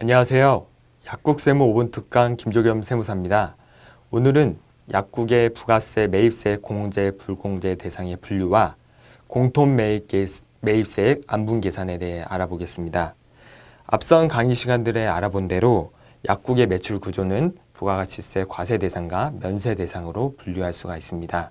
안녕하세요. 약국 세무 5분 특강 김조겸 세무사입니다. 오늘은 약국의 부가세, 매입세, 공제, 불공제 대상의 분류와 공통 매입세 안분 계산에 대해 알아보겠습니다. 앞선 강의 시간들에 알아본 대로 약국의 매출 구조는 부가가치세 과세 대상과 면세 대상으로 분류할 수가 있습니다.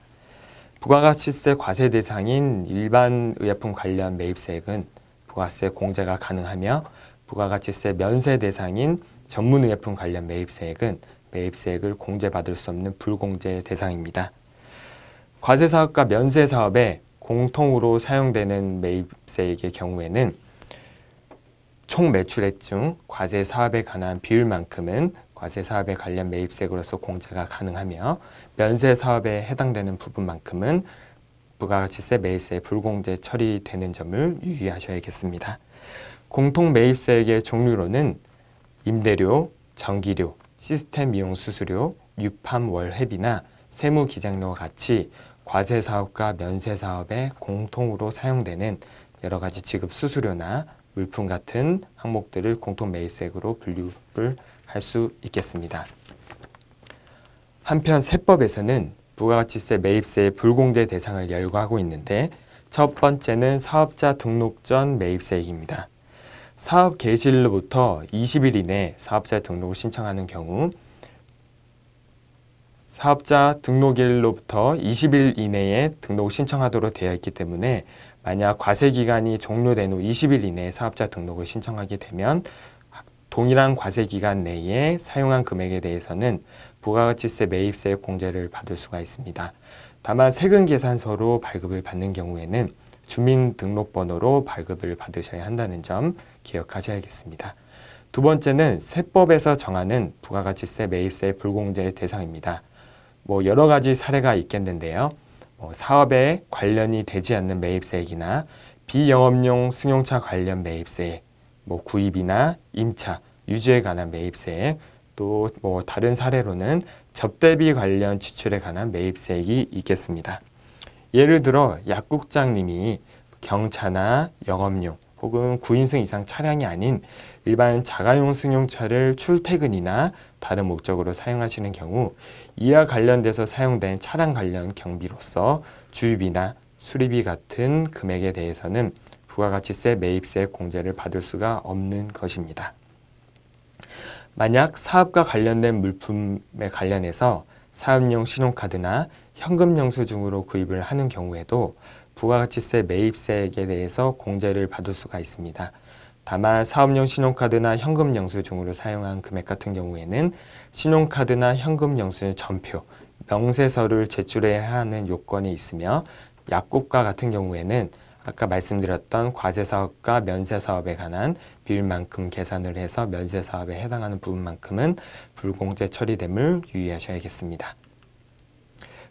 부가가치세 과세 대상인 일반 의약품 관련 매입세액은 부가세 공제가 가능하며 부가가치세 면세 대상인 전문의약품 관련 매입세액은 매입세액을 공제받을 수 없는 불공제 대상입니다. 과세사업과 면세사업에 공통으로 사용되는 매입세액의 경우에는 총 매출액 중 과세사업에 관한 비율만큼은 과세사업에 관련 매입세액으로서 공제가 가능하며 면세사업에 해당되는 부분만큼은 부가가치세 매입세 불공제 처리되는 점을 유의하셔야겠습니다. 공통 매입세액의 종류로는 임대료, 전기료, 시스템 이용 수수료, 유판 월회비나 세무 기장료 와 같이 과세 사업과 면세 사업에 공통으로 사용되는 여러 가지 지급 수수료나 물품 같은 항목들을 공통 매입세액으로 분류를 할 수 있겠습니다. 한편 세법에서는 부가가치세 매입세의 불공제 대상을 열거하고 있는데 첫 번째는 사업자 등록 전 매입세액입니다. 사업 개시일로부터 20일 이내 사업자 등록을 신청하는 경우 사업자 등록일로부터 20일 이내에 등록을 신청하도록 되어 있기 때문에 만약 과세기간이 종료된 후 20일 이내에 사업자 등록을 신청하게 되면 동일한 과세기간 내에 사용한 금액에 대해서는 부가가치세 매입세 공제를 받을 수가 있습니다. 다만 세금 계산서로 발급을 받는 경우에는 주민등록번호로 발급을 받으셔야 한다는 점 기억하셔야겠습니다. 두 번째는 세법에서 정하는 부가가치세 매입세 불공제 대상입니다. 뭐 여러 가지 사례가 있겠는데요. 뭐 사업에 관련이 되지 않는 매입세액이나 비영업용 승용차 관련 매입세액, 뭐 구입이나 임차, 유지에 관한 매입세액, 또뭐 다른 사례로는 접대비 관련 지출에 관한 매입세액이 있겠습니다. 예를 들어 약국장님이 경차나 영업용 혹은 9인승 이상 차량이 아닌 일반 자가용 승용차를 출퇴근이나 다른 목적으로 사용하시는 경우 이와 관련돼서 사용된 차량 관련 경비로서 주입이나 수리비 같은 금액에 대해서는 부가가치세 매입세 공제를 받을 수가 없는 것입니다. 만약 사업과 관련된 물품에 관련해서 사업용 신용카드나 현금 영수증으로 구입을 하는 경우에도 부가가치세 매입세액에 대해서 공제를 받을 수가 있습니다. 다만 사업용 신용카드나 현금 영수증으로 사용한 금액 같은 경우에는 신용카드나 현금 영수증 전표, 명세서를 제출해야 하는 요건이 있으며 약국과 같은 경우에는 아까 말씀드렸던 과세사업과 면세사업에 관한 비율만큼 계산을 해서 면세 사업에 해당하는 부분만큼은 불공제 처리됨을 유의하셔야겠습니다.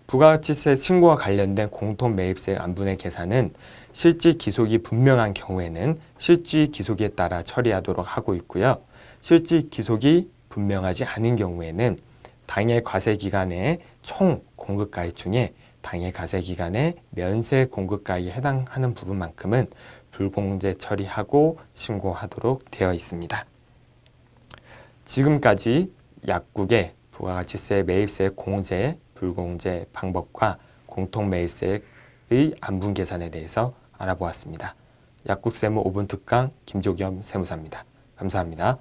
부가가치세 신고와 관련된 공통 매입세 안분의 계산은 실지 기속이 분명한 경우에는 실지 기속에 따라 처리하도록 하고 있고요. 실지 기속이 분명하지 않은 경우에는 당해 과세 기간의 총 공급가액 중에 당해 과세 기간의 면세 공급가액에 해당하는 부분만큼은 불공제 처리하고 신고하도록 되어 있습니다. 지금까지 약국의 부가가치세 매입세 공제, 불공제 방법과 공통매입세의 안분 계산에 대해서 알아보았습니다. 약국세무 5분 특강 김조겸 세무사입니다. 감사합니다.